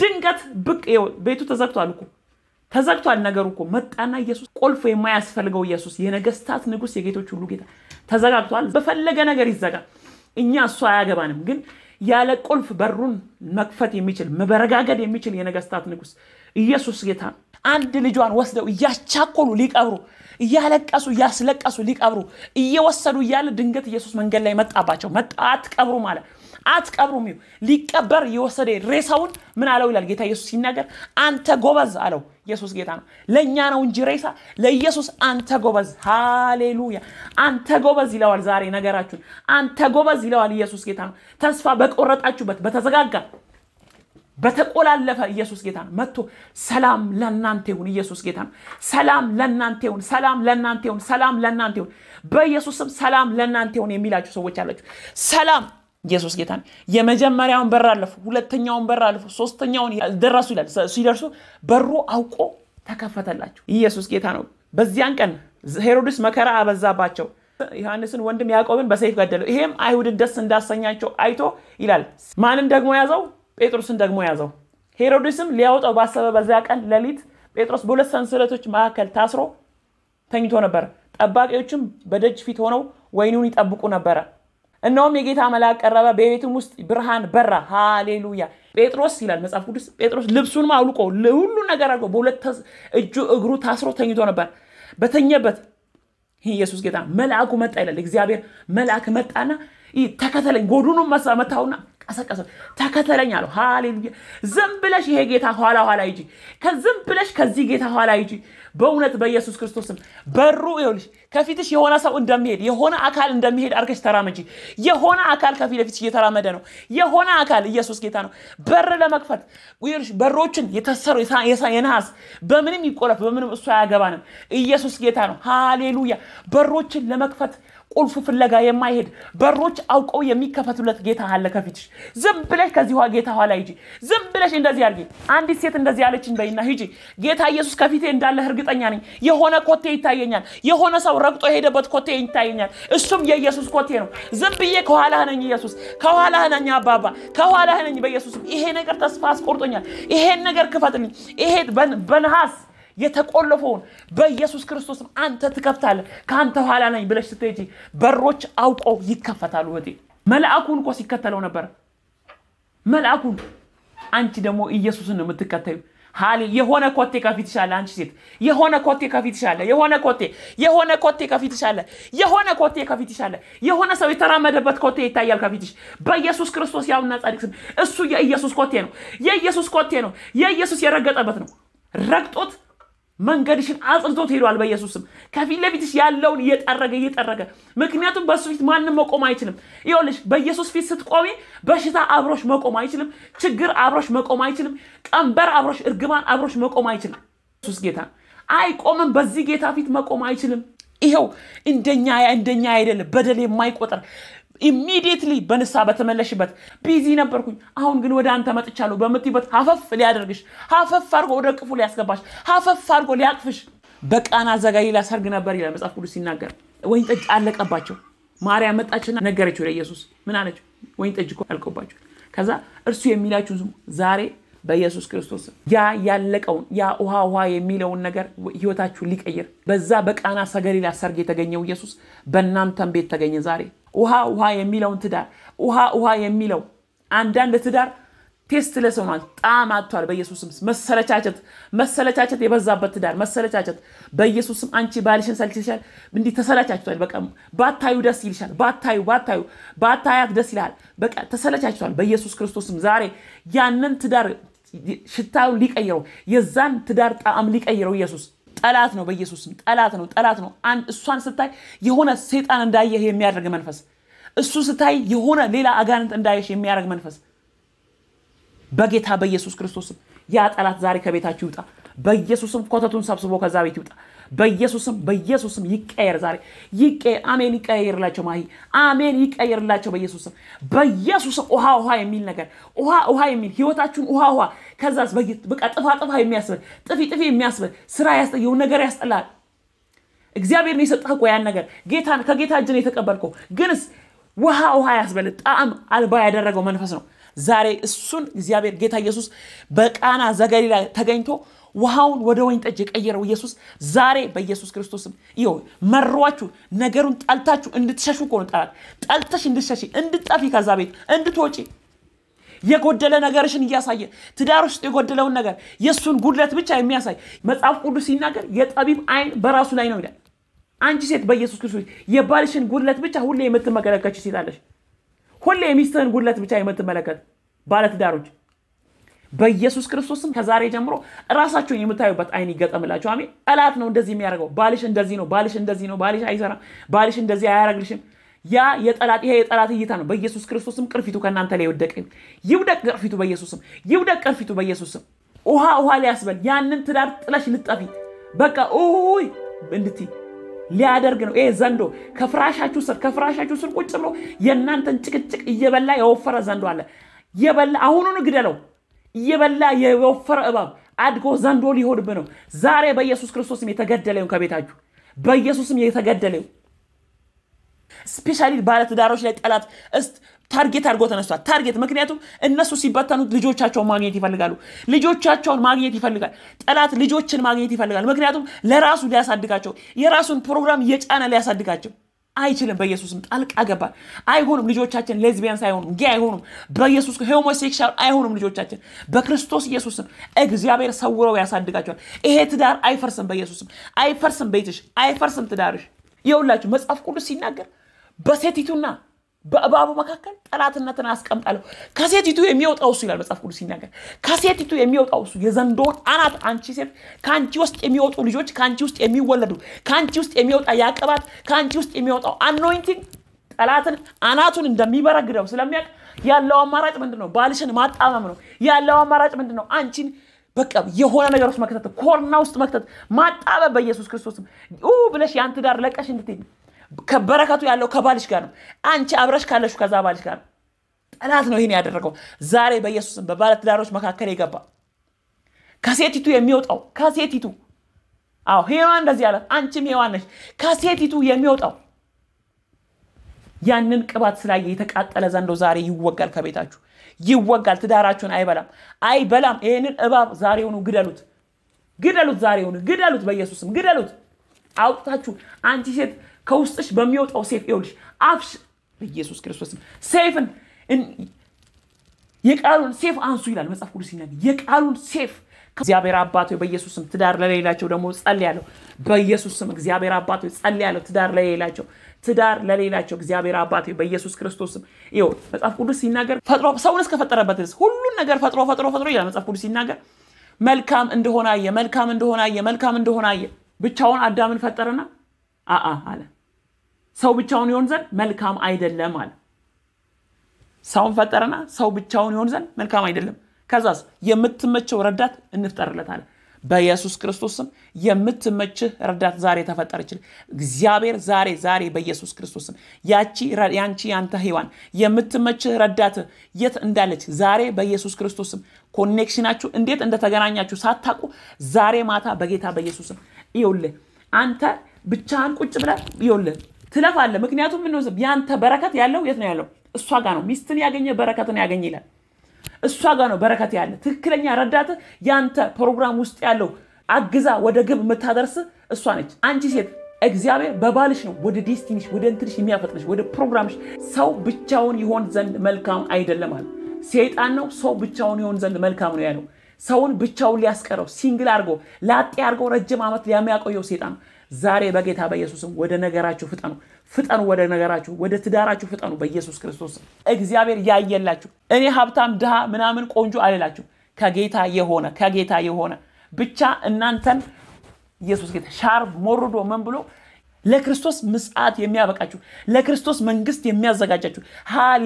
ድንገት ብቅ ቤቱ ተዘግቷል እኮ ተዘግቷል ነገሩ እኮ መጣና ኢየሱስ ቁልፍ የማያስፈልገው ኢየሱስ የነገስታት ንጉስ የጌቶች ሁሉ ጌታ ተዘጋግቷል። በፈለገ ነገር ይዘጋል። እኛ እሱ አያገባንም። ግን ያለ ቁልፍ በሩን መክፈት የሚችል መበረጋገድ የሚችል የነገስታት ንጉስ ኢየሱስ ጌታ አንድ ልጇን ወስደው እያቻኮሉ ሊቀብሩ እያለቀሱ እያስለቀሱ ሊቀብሩ እየወሰዱ እያለ ድንገት ኢየሱስ መንገድ ላይ መጣባቸው። መጣ አትቀብሩ ማለት አትቀብሩም። ሊቀበር የወሰደ ሬሳውን ምን አለው ይላል ጌታ ኢየሱስ ሲናገር፣ አንተ ጎበዝ አለው። ኢየሱስ ጌታ ነው። ለእኛ ነው እንጂ ሬሳ ለኢየሱስ አንተ ጎበዝ። ሃሌሉያ! አንተ ጎበዝ ይለዋል። ዛሬ ነገራችሁን አንተ ጎበዝ ይለዋል። ኢየሱስ ጌታ ነው። ተስፋ በቆረጣችሁበት በተዘጋጋ በተቆላለፈ ኢየሱስ ጌታ ነው መጥቶ ሰላም ለእናንተ ይሁን። ኢየሱስ ጌታ ነው። ሰላም ለእናንተ ይሁን፣ ሰላም ለእናንተ ይሁን፣ ሰላም ለእናንተ ይሁን፣ በኢየሱስ ሰላም ለእናንተ ይሁን የሚላችሁ ሰዎች አላችሁ። ሰላም ኢየሱስ ጌታ የመጀመሪያውን በር አለፉ፣ ሁለተኛውን በር አለፉ፣ ሶስተኛውን ደረሱ ይላል። ሲደርሱ በሩ አውቆ ተከፈተላቸው። ኢየሱስ ጌታ ነው። በዚያን ቀን ሄሮድስ መከራ አበዛባቸው። ዮሐንስን ወንድም ያዕቆብን በሰይፍ ገደለው። ይሄም አይሁድን ደስ እንዳሰኛቸው አይቶ ይላል። ማንን ደግሞ ያዘው? ጴጥሮስን ደግሞ ያዘው። ሄሮድስም ሊያወጣው ባሰበ በዚያ ቀን ሌሊት ጴጥሮስ በሁለት ሰንሰለቶች መካከል ታስሮ ተኝቶ ነበር። ጠባቂዎችም በደጅ ፊት ሆነው ወይኑን ይጠብቁ ነበረ። እነሆም የጌታ መልአክ ቀረበ፣ በቤትም ውስጥ ብርሃን በራ። ሃሌሉያ። ጴጥሮስ ይላል መጽሐፍ ቅዱስ። ጴጥሮስ ልብሱን አውልቆ ሁሉ ነገር አድርጎ በሁለት እጁ እግሩ ታስሮ ተኝቶ ነበር። በተኘበት ኢየሱስ ጌታ መልአኩ መጣ ይላል። እግዚአብሔር መልአክ መጣና ተከተለኝ፣ መሳ መታውና ቀሰቀሰ። ተከተለኝ አለው። ሃሌሉያ። ዝም ብለሽ ይሄ ጌታ ኋላ ኋላ ይጂ፣ ከዝም ብለሽ ከዚህ ጌታ ኋላ ይጂ በእውነት በኢየሱስ ክርስቶስም በሩ ይኸውልሽ፣ ከፊትሽ የሆነ ሰው እንደሚሄድ የሆነ አካል እንደሚሄድ አድርገሽ ተራመጂ። የሆነ አካል ከፊት ለፊትሽ እየተራመደ ነው። የሆነ አካል ኢየሱስ ጌታ ነው። በር ለመክፈት ይኸውልሽ፣ በሮችን የተሰሩ የነሐስ በምንም ይቆለፍ በምንም እሱ አያገባንም። ኢየሱስ ጌታ ነው። ሃሌሉያ። በሮችን ለመክፈት ቁልፉ ፍለጋ የማይሄድ በሮች አውቀው የሚከፈቱለት ጌታ አለ ከፊትሽ። ዝም ብለሽ ከዚህ ጌታ ኋላ ሂጂ። ዝም ብለሽ እንደዚህ አድርጊ። አንዲት ሴት እንደዚህ ያለችን በይና ሂጂ። ጌታ ኢየሱስ ከፊቴ እንዳለ እርግጠኛ ነኝ። የሆነ ኮቴ ይታየኛል። የሆነ ሰው ረግጦ የሄደበት ኮቴ ይታየኛል። እሱም የኢየሱስ ኮቴ ነው። ዝም ብዬ ከኋላህ ነኝ ኢየሱስ፣ ከኋላህ ነኝ አባባ፣ ከኋላህ ነኝ በኢየሱስ። ይሄ ነገር ተስፋ አስቆርጦኛል። ይሄን ነገር ክፈትልኝ። ይሄ በነሐስ የተቆለፈውን በኢየሱስ ክርስቶስም አንተ ትከፍታለህ፣ ከአንተ ኋላ ነኝ ብለሽ ስትሄጂ በሮች አውቀው ይከፈታሉ። እህቴ መልአኩን እኮ ሲከተለው ነበር። መልአኩን አንቺ ደግሞ ኢየሱስን ነው የምትከተዩ። ሀሌ የሆነ ኮቴ ከፊት አለ። አንቺ ሴት የሆነ ኮቴ ከፊትሽ አለ። የሆነ ኮቴ የሆነ ኮቴ ከፊትሽ አለ። የሆነ ኮቴ ከፊትሽ አለ። የሆነ ሰው የተራመደበት ኮቴ ይታያል ከፊትሽ። በኢየሱስ ክርስቶስ ያውና ጻድቅ ስም እሱ የኢየሱስ ኮቴ ነው። የኢየሱስ ኮቴ ነው። የኢየሱስ የረገጠበት ነው። ረግጦት መንገድሽን አጽንቶት ሄዷል። በኢየሱስም ከፊት ለፊትሽ ያለውን እየጠረገ እየጠረገ ምክንያቱም በእሱ ፊት ማንም መቆም አይችልም። ይኸውልሽ በኢየሱስ ፊት ስትቆሚ በሽታ አብሮሽ መቆም አይችልም። ችግር አብሮሽ መቆም አይችልም። ቀንበር አብሮሽ፣ እርግማን አብሮሽ መቆም አይችልም። ኢየሱስ ጌታ አይቆምም። በዚህ ጌታ ፊት መቆም አይችልም። ይኸው እንደኛ እንደኛ አይደለም፣ በደል የማይቆጠር ኢሚዲየትሊ በንሳ በተመለሽበት ቢዚ ነበርኩኝ፣ አሁን ግን ወደ አንተ መጥቻለሁ በምትይበት ሀፈፍ ሊያደርግሽ፣ ሀፈፍ አድርጎ ወደ ቅፉ ሊያስገባሽ፣ ሀፈፍ አድርጎ ሊያቅፍሽ። በቃና ዘገሊላ ሰርግ ነበር ይላል መጽሐፍ ቅዱስ ሲናገር። ወይን ጠጅ አለቀባቸው። ማርያም መጣችና ወደ ኢየሱስ ምን አለች? ወይን ጠጅ እኮ አልቆባቸው። ከዛ እርሱ የሚላችሁ ዝሙ። ዛሬ በኢየሱስ ክርስቶስ ያ ያለቀውን ያ ውሃ ውሃ የሚለውን ነገር ህይወታችሁ ሊቀይር በዛ በቃና ዘገሊላ ሰርግ የተገኘው ኢየሱስ በእናንተም ቤት ተገኘ ዛሬ። ውሃ ውሃ የሚለውን ትዳር ውሃ ውሃ የሚለው አንዳንድ ትዳር ቴስት ለስ ሆኗል። ጣም አጥቷል። በኢየሱስ መሰለቻቸት መሰለቻቸት የበዛበት ትዳር መሰለቻቸት። በኢየሱስም አንቺ ባልሽን ሰልችሻል፣ እንዲህ ተሰላቻችቷል። በቃ ባታዩ ደስ ይልሻል። ባታዩ ባታዩ ባታያት ደስ ይልሃል። በቃ ተሰለቻችቷል። በኢየሱስ ክርስቶስም ዛሬ ያንን ትዳር ሽታውን ሊቀይረው የዛን ትዳር ጣዕም ሊቀይረው ኢየሱስ ጠላት ነው። በኢየሱስም ጠላት ነው፣ ጠላት ነው። እሷን ስታይ የሆነ ሴጣን እንዳየህ የሚያደርግ መንፈስ፣ እሱ ስታይ የሆነ ሌላ አጋንንት እንዳየሽ የሚያደርግ መንፈስ በጌታ በኢየሱስ ክርስቶስም ያ ጠላት ዛሬ ከቤታችሁ ይውጣ። በኢየሱስም ኮተቱን ሰብስቦ ከዛ ቤት ይውጣ። በኢየሱስም በኢየሱስም ይቀየር፣ ዛሬ ይቀየር። አሜን። ይቀየርላቸው ማሂ፣ አሜን። ይቀየርላቸው በኢየሱስም በኢየሱስም። ውሃ ውሃ የሚል ነገር ውሃ ውሃ የሚል ህይወታችሁን ውሃ ውሃ ከዛስ በቃ ጥፋ ጥፋ የሚያስብል ጥፊ ጥፊ የሚያስብል ስራ ያስጠየውን ነገር ያስጠላል። እግዚአብሔር ነው የሰጠህ እኮ ያን ነገር ጌታ ከጌታ እጅ ነው የተቀበልከው። ግንስ ውሃ ውሃ ያስበል ጣዕም አልባ ያደረገው መንፈስ ነው። ዛሬ እሱን እግዚአብሔር ጌታ ኢየሱስ በቃና ዘገሊላ ተገኝቶ ውሃውን ወደ ወይን ጠጅ የቀየረው ኢየሱስ ዛሬ በኢየሱስ ክርስቶስም ይኸው መሯችሁ። ነገሩን ጠልታችሁ እንድትሸሹ ከሆነ ጠላት ጠልተሽ እንድትሸሺ፣ እንድትጠፊ ከዛ ቤት እንድትወጪ የጎደለ ነገርሽን እያሳየ ትዳር ውስጥ የጎደለውን ነገር የእሱን ጉድለት ብቻ የሚያሳይ መጽሐፍ ቅዱስ ሲናገር የጠቢብ አይን በራሱ ላይ ነው ይላል። አንቺ ሴት በኢየሱስ ክርስቶስ የባልሽን ጉድለት ብቻ ሁሌ የምትመለከች ሴት አለሽ። ሁሌ የሚስትህን ጉድለት ብቻ የምትመለከት ባለትዳሮች በኢየሱስ ክርስቶስም ከዛሬ ጀምሮ ራሳችሁን የምታዩበት አይን ይገጠምላችሁ። አሜን። ጠላት ነው እንደዚህ የሚያደርገው። ባልሽ እንደዚህ ነው፣ ባልሽ እንደዚህ ነው፣ ባልሽ አይሰራም፣ ባልሽ እንደዚህ አያረግልሽም። ያ የጠላት ይሄ የጠላት እይታ ነው። በኢየሱስ ክርስቶስም ቅርፊቱ ከእናንተ ላይ ይውደቅ፣ ይውደቅ ቅርፊቱ በኢየሱስም ይውደቅ ቅርፊቱ በኢየሱስም። ውሃ ውሃ ሊያስበል ያንን ትዳር ጥለሽ ልጠፊ በቃ ይ እንድትይ ሊያደርግ ነው ይሄ ዘንዶ። ከፍራሻችሁ ስር ከፍራሻችሁ ስር ቁጭ ብሎ የእናንተን ጭቅጭቅ እየበላ የወፈረ ዘንዶ አለ። የበላ አሁኑን ግደለው። እየበላ የወፈረ እባብ አድጎ ዘንዶ ሊሆንብ ነው። ዛሬ በኢየሱስ ክርስቶስም የተገደለውን ከቤታችሁ በኢየሱስም የተገደለው ስፔሻሊ ባለትዳሮች ላይ ጠላት እስት ታርጌት አድርጎ ተነስቷል። ታርጌት ምክንያቱም እነሱ ሲበተኑት ልጆቻቸውን ማግኘት ይፈልጋሉ። ልጆቻቸውን ማግኘት ይፈልጋል ጠላት፣ ልጆችን ማግኘት ይፈልጋል። ምክንያቱም ለራሱ ሊያሳድጋቸው የራሱን ፕሮግራም እየጫነ ሊያሳድጋቸው አይችልም። በኢየሱስም ጣልቃ ገባ። አይሆኑም። ልጆቻችን ሌዝቢያንስ አይሆኑም፣ ጌ አይሆኑም። በኢየሱስ ሆሞሴክሻል አይሆኑም። ልጆቻችን በክርስቶስ ኢየሱስም እግዚአብሔር ሰውረው ያሳድጋቸዋል። ይሄ ትዳር አይፈርስም። በኢየሱስም አይፈርስም። ቤትሽ አይፈርስም። ትዳርሽ የሁላችሁ መጽሐፍ ቅዱስ ሲናገር በሴቲቱና በእባቡ መካከል ጠላትነትን አስቀምጣለሁ። ከሴቲቱ የሚወጣው እሱ ይላል መጽሐፍ ቅዱስ ሲናገር። ከሴቲቱ የሚወጣው እሱ የዘንዶ አናት፣ አንቺ ሴት፣ ከአንቺ ውስጥ የሚወጡ ልጆች፣ ከአንቺ ውስጥ የሚወለዱ፣ ከአንቺ ውስጥ የሚወጣ ያቅባት፣ ከአንቺ ውስጥ የሚወጣው አኖይንቲንግ ጠላትን አናቱን እንደሚበረግደው ስለሚያውቅ ያለው አማራጭ ምንድን ነው? ባልሽን ማጣመም ነው። ያለው አማራጭ ምንድን ነው? አንቺን በቃ የሆነ ነገር ውስጥ መክተት፣ ኮርና ውስጥ መክተት፣ ማጣበብ በኢየሱስ ክርስቶስም ብለሽ ያን ትዳር ለቀሽ እንድትሄድ በረከቱ ያለው ከባልሽ ጋር ነው። አንቺ አብረሽ ካለሽ ከዛ ባልሽ ጋር ነው። ጠላት ነው ይህን ያደረገው። ዛሬ በኢየሱስም በባለትዳሮች መካከል የገባ ከሴቲቱ የሚወጣው ከሴቲቱ አዎ ሔዋን እንደዚህ አላት፣ አንቺም ሔዋን ነሽ። ከሴቲቱ የሚወጣው ያንን ቅባት ስላየ የተቃጠለ ዘንዶ ዛሬ ይወጋል፣ ከቤታችሁ ይወጋል። ትዳራችሁን አይበላም፣ አይበላም። ይህንን እባብ ዛሬውኑ ግደሉት፣ ግደሉት፣ ዛሬውኑ ግደሉት፣ በኢየሱስም ግደሉት። አውጥታችሁ አንቺ ሴት ከውስጥሽ በሚወጣው ሴፍ ይኸውልሽ አፍሽ ኢየሱስ ክርስቶስም ሴፍን የቃሉን ሴፍ አንሱ ይላል መጽሐፍ ቅዱስ ሲናገር የቃሉን ሴፍ እግዚአብሔር አባት ሆይ በኢየሱስ ስም ትዳር ለሌላቸው ደግሞ ጸልያለሁ። በኢየሱስ ስም እግዚአብሔር አባት ሆይ ጸልያለሁ። ትዳር ለሌላቸው ትዳር ለሌላቸው እግዚአብሔር አባት ሆይ በኢየሱስ ክርስቶስ ስም ይኸው መጽሐፍ ቅዱስ ሲናገር ፈጥሮ ሰውን እስከፈጠረበት ድረስ ሁሉን ነገር ፈጥሮ ፈጥሮ ፈጥሮ ይላል መጽሐፍ ቅዱስ ሲናገር መልካም እንደሆነ አየ፣ መልካም እንደሆነ አየ፣ መልካም እንደሆነ አየ ብቻውን አዳምን ፈጠረና አአ አለ ሰው ብቻውን ይሆን ዘንድ መልካም አይደለም አለ ሰውን ፈጠረና ሰው ብቻውን ይሆን ዘንድ መልካም አይደለም ከዛስ የምትመቸው ረዳት እንፍጠርለት አለ በኢየሱስ ክርስቶስም የምትመችህ ረዳት ዛሬ ተፈጠረችል። እግዚአብሔር ዛሬ ዛሬ በኢየሱስ ክርስቶስም ያቺ ያንቺ ያንተ ሔዋን የምትመችህ ረዳት የት እንዳለች ዛሬ በኢየሱስ ክርስቶስም ኮኔክሽናችሁ እንዴት እንደተገናኛችሁ ሳታቁ ዛሬ ማታ በጌታ በኢየሱስም ይኸውልህ አንተ ብቻህን ቁጭ ብለህ ይኸውልህ ትለፋለህ። ምክንያቱም ምን ያንተ በረከት ያለው የት ነው ያለው? እሷ ጋር ነው። ሚስትን ያገኘ በረከትን ያገኝ ይላል። እሷ ጋር ነው በረከት ያለ። ትክክለኛ ረዳት ያንተ ፕሮግራም ውስጥ ያለው አግዛ ወደ ግብ የምታደርስ እሷ ነች። አንቺ ሴት እግዚአብሔር በባልሽ ነው ወደ ዴስቲኒሽ ወደ እንትንሽ የሚያፈጥንሽ ወደ ፕሮግራምሽ። ሰው ብቻውን ይሆን ዘንድ መልካም አይደለም አለ። ሰይጣን ነው ሰው ብቻውን ይሆን ዘንድ መልካም ነው ያለው። ሰውን ብቻውን ሊያስቀረው ሲንግል አድርጎ ላጤ አድርጎ ረጅም ዓመት ሊያሚያቆየው ሴጣን ዛሬ በጌታ በኢየሱስም ወደ ነገራችሁ ፍጠኑ፣ ፍጠኑ፣ ወደ ነገራችሁ፣ ወደ ትዳራችሁ ፍጠኑ። በኢየሱስ ክርስቶስ እግዚአብሔር ያየላችሁ። እኔ ሀብታም፣ ድሃ፣ ምናምን ቆንጆ አልላችሁ። ከጌታ የሆነ ከጌታ የሆነ ብቻ እናንተን ኢየሱስ ጌታ ሻር ሞርዶ ምን ብሎ ለክርስቶስ ምጽአት የሚያበቃችሁ ለክርስቶስ መንግስት የሚያዘጋጃችሁ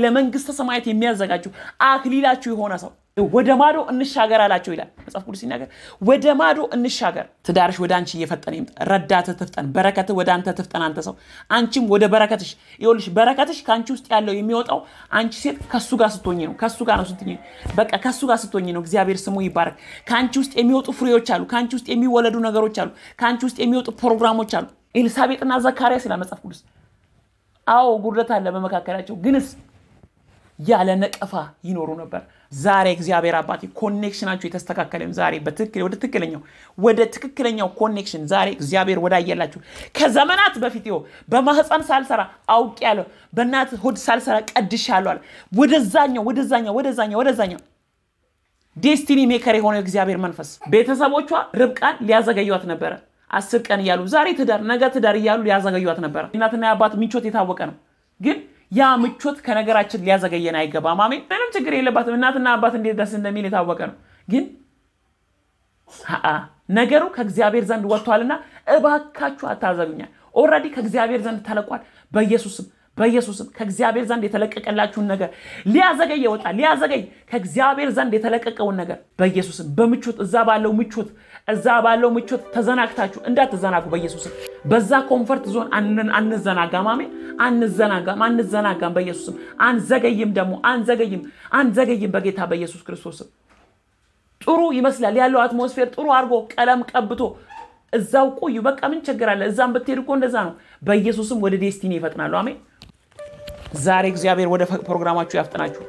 ለመንግስተ ሰማያት የሚያዘጋጁ አክሊላችሁ የሆነ ሰው ወደ ማዶ እንሻገር አላቸው ይላል መጽሐፍ ቅዱስ ሲናገር። ወደ ማዶ እንሻገር። ትዳርሽ ወደ አንቺ እየፈጠነ ይምጣ። ረዳትህ ትፍጠን፣ በረከት ወደ አንተ ትፍጠን። አንተ ሰው አንቺም ወደ በረከትሽ ይኸውልሽ፣ በረከትሽ ከአንቺ ውስጥ ያለው የሚወጣው አንቺ ሴት ከሱ ጋር ስትሆኝ ነው። ከሱ ጋር ነው ስትኝ፣ በቃ ከሱ ጋር ስትሆኝ ነው። እግዚአብሔር ስሙ ይባረክ። ከአንቺ ውስጥ የሚወጡ ፍሬዎች አሉ። ከአንቺ ውስጥ የሚወለዱ ነገሮች አሉ። ከአንቺ ውስጥ የሚወጡ ፕሮግራሞች አሉ። ኤልሳቤጥና ዘካርያስ ይላል መጽሐፍ ቅዱስ። አዎ ጉድለት አለ በመካከላቸው፣ ግንስ ያለ ነቀፋ ይኖሩ ነበር። ዛሬ እግዚአብሔር አባቴ ኮኔክሽናቸው የተስተካከለም ዛሬ በትክክል ወደ ትክክለኛው ወደ ትክክለኛው ኮኔክሽን ዛሬ እግዚአብሔር ወዳየላችሁ ከዘመናት በፊት ይኸው በማህፀን ሳልሰራ አውቅ ያለው በእናት ሆድ ሳልሰራ ቀድሻለሁ አለ። ወደዛኛው ወደዛኛው ወደዛኛው ወደዛኛው ዴስቲኒ ሜከር የሆነው እግዚአብሔር መንፈስ ቤተሰቦቿ ርብቃን ሊያዘገዩት ነበረ። አስር ቀን እያሉ ዛሬ ትዳር ነገ ትዳር እያሉ ሊያዘገዩት ነበረ። እናትና የአባት ምቾት የታወቀ ነው። ግን ያ ምቾት ከነገራችን ሊያዘገየን አይገባም። አሜን። ምንም ችግር የለባትም። እናትና አባት እንዴት ደስ እንደሚል የታወቀ ነው። ግን ነገሩ ከእግዚአብሔር ዘንድ ወጥቷልና እባካችሁ አታዘጉኛል። ኦልሬዲ ከእግዚአብሔር ዘንድ ተለቋል። በኢየሱስም በኢየሱስም ከእግዚአብሔር ዘንድ የተለቀቀላችሁን ነገር ሊያዘገይ ይወጣል። ሊያዘገይ ከእግዚአብሔር ዘንድ የተለቀቀውን ነገር በኢየሱስም በምቾት እዛ ባለው ምቾት እዛ ባለው ምቾት ተዘናግታችሁ እንዳትዘናጉ በኢየሱስም። በዛ ኮንፈርት ዞን አንዘናጋም ማሜ አንዘናጋም አንዘናጋም በኢየሱስም አንዘገይም ደግሞ አንዘገይም አንዘገይም በጌታ በኢየሱስ ክርስቶስም ጥሩ ይመስላል ያለው አትሞስፌር ጥሩ አድርጎ ቀለም ቀብቶ እዛው ቆዩ በቃ ምን ችግር አለ እዛም ብትሄድ እኮ እንደዛ ነው በኢየሱስም ወደ ዴስቲኒ ይፈጥናሉ አሜን ዛሬ እግዚአብሔር ወደ ፕሮግራማችሁ ያፍጥናችሁ